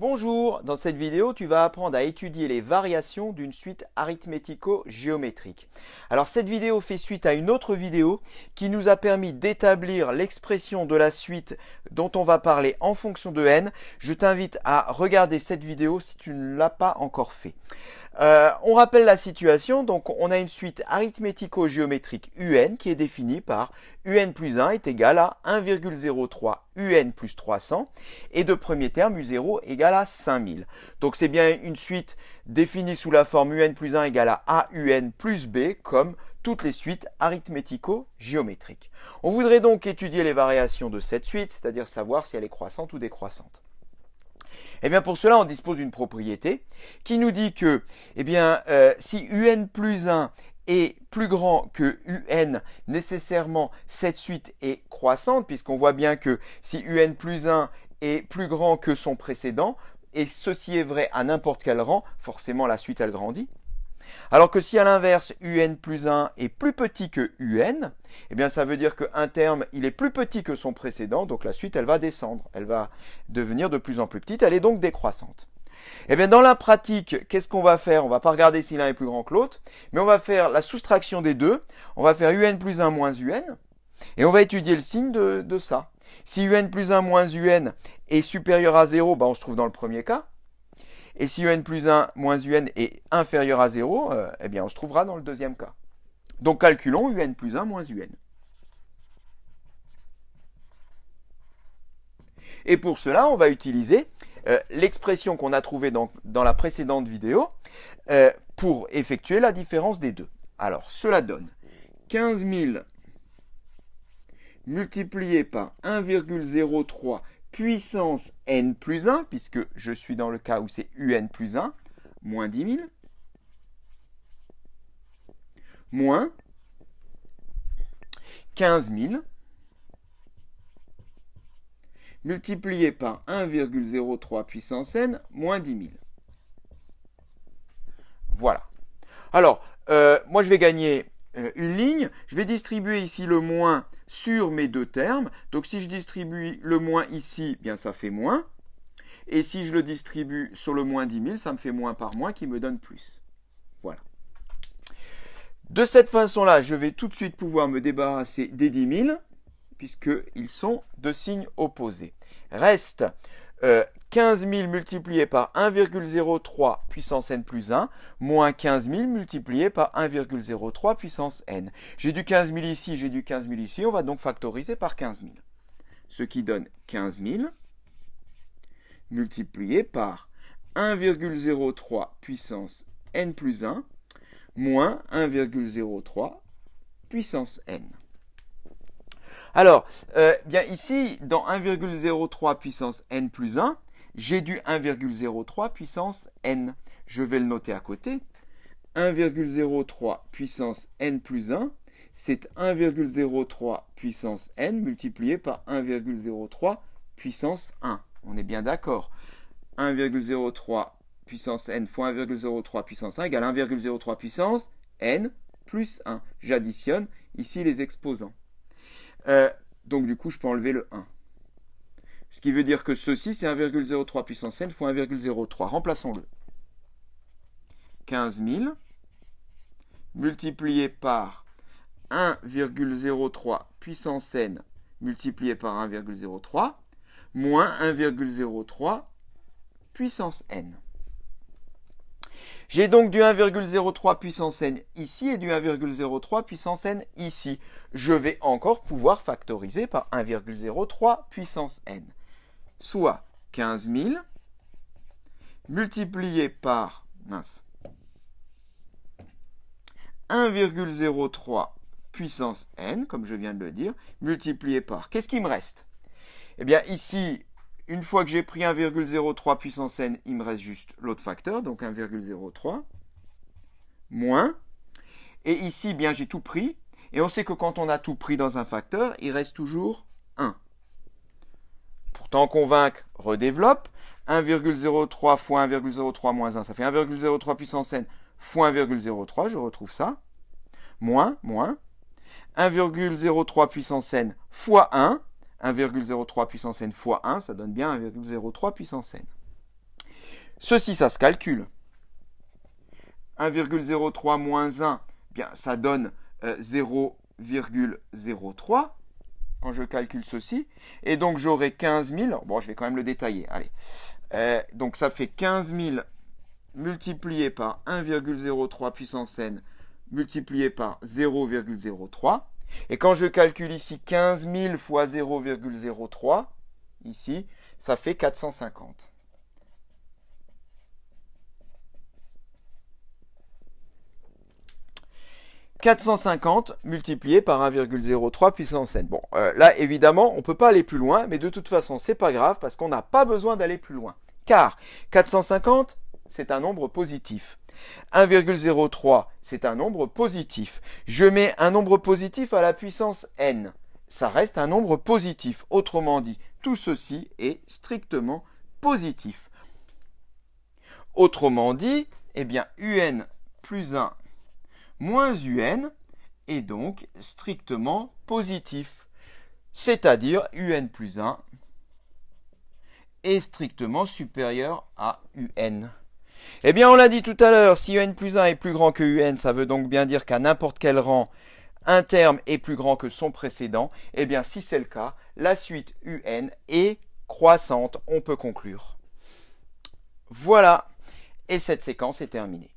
Bonjour, dans cette vidéo tu vas apprendre à étudier les variations d'une suite arithmético-géométrique. Alors cette vidéo fait suite à une autre vidéo qui nous a permis d'établir l'expression de la suite dont on va parler en fonction de n. Je t'invite à regarder cette vidéo si tu ne l'as pas encore fait. Euh, on rappelle la situation, donc on a une suite arithmético-géométrique UN qui est définie par UN plus 1 est égal à 1,03 UN plus 300 et de premier terme U0 égal à 5000. Donc c'est bien une suite définie sous la forme UN plus 1 égal à Un plus B comme toutes les suites arithmético-géométriques. On voudrait donc étudier les variations de cette suite, c'est-à-dire savoir si elle est croissante ou décroissante. Eh bien pour cela, on dispose d'une propriété qui nous dit que eh bien, euh, si un plus 1 est plus grand que un, nécessairement cette suite est croissante, puisqu'on voit bien que si un plus 1 est plus grand que son précédent, et ceci est vrai à n'importe quel rang, forcément la suite elle grandit. Alors que si à l'inverse, un plus 1 est plus petit que un, eh bien ça veut dire qu'un terme, il est plus petit que son précédent, donc la suite, elle va descendre, elle va devenir de plus en plus petite, elle est donc décroissante. Eh bien, dans la pratique, qu'est-ce qu'on va faire On va pas regarder si l'un est plus grand que l'autre, mais on va faire la soustraction des deux. On va faire un plus 1 moins un, et on va étudier le signe de, ça. Si un plus 1 moins un est supérieur à 0, ben, on se trouve dans le premier cas. Et si un plus 1 moins un est inférieur à 0, euh, eh bien on se trouvera dans le deuxième cas. Donc calculons un plus 1 moins un. Et pour cela, on va utiliser euh, l'expression qu'on a trouvée dans, la précédente vidéo euh, pour effectuer la différence des deux. Alors, cela donne 15 000 multiplié par 1,03 puissance n plus 1, puisque je suis dans le cas où c'est un plus 1, moins 10 000, moins 15 000, multiplié par 1,03 puissance n, moins 10 000. Voilà. Alors, euh, moi je vais gagner euh, une ligne, je vais distribuer ici le moins sur mes deux termes. Donc si je distribue le moins ici, eh bien ça fait moins. Et si je le distribue sur le moins 10 000, ça me fait moins par moins qui me donne plus. Voilà. De cette façon-là, je vais tout de suite pouvoir me débarrasser des 10 000, puisqu'ils sont de signes opposés. Reste euh, 15 000 multiplié par 1,03 puissance n plus 1, moins 15 000 multiplié par 1,03 puissance n. J'ai du 15 000 ici, j'ai du 15 000 ici, on va donc factoriser par 15 000. Ce qui donne 15 000 multiplié par 1,03 puissance n plus 1, moins 1,03 puissance n. Alors, euh, bien ici, dans 1,03 puissance n plus 1, j'ai du 1,03 puissance n. Je vais le noter à côté. 1,03 puissance n plus 1, c'est 1,03 puissance n multiplié par 1,03 puissance 1. On est bien d'accord. 1,03 puissance n fois 1,03 puissance 1 égale 1,03 puissance n plus 1. J'additionne ici les exposants. Euh, donc du coup, je peux enlever le 1. Ce qui veut dire que ceci, c'est 1,03 puissance n fois 1,03. Remplaçons-le. 15 000 multiplié par 1,03 puissance n multiplié par 1,03 moins 1,03 puissance n. J'ai donc du 1,03 puissance n ici et du 1,03 puissance n ici. Je vais encore pouvoir factoriser par 1,03 puissance n soit 15 000 multiplié par 1,03 puissance n, comme je viens de le dire, multiplié par... Qu'est-ce qui me reste Eh bien ici, une fois que j'ai pris 1,03 puissance n, il me reste juste l'autre facteur, donc 1,03 moins. Et ici, eh bien j'ai tout pris. Et on sait que quand on a tout pris dans un facteur, il reste toujours 1. T'en convaincre, redéveloppe. 1,03 fois 1,03 moins 1, ça fait 1,03 puissance n fois 1,03, je retrouve ça. Moins, moins. 1,03 puissance n fois 1. 1,03 puissance n fois 1, ça donne bien 1,03 puissance n. Ceci, ça se calcule. 1,03 moins 1, bien, ça donne 0,03. Euh, quand je calcule ceci. Et donc j'aurai 15 000. Bon, je vais quand même le détailler. Allez. Euh, donc ça fait 15 000 multiplié par 1,03 puissance n multiplié par 0,03. Et quand je calcule ici 15 000 fois 0,03, ici, ça fait 450. 450 multiplié par 1,03 puissance n. Bon, euh, là évidemment, on ne peut pas aller plus loin, mais de toute façon, c'est pas grave parce qu'on n'a pas besoin d'aller plus loin. Car 450, c'est un nombre positif. 1,03, c'est un nombre positif. Je mets un nombre positif à la puissance n. Ça reste un nombre positif. Autrement dit, tout ceci est strictement positif. Autrement dit, eh bien, un plus 1 moins UN est donc strictement positif. C'est-à-dire UN plus 1 est strictement supérieur à UN. Eh bien, on l'a dit tout à l'heure, si UN plus 1 est plus grand que UN, ça veut donc bien dire qu'à n'importe quel rang, un terme est plus grand que son précédent. Eh bien, si c'est le cas, la suite UN est croissante, on peut conclure. Voilà, et cette séquence est terminée.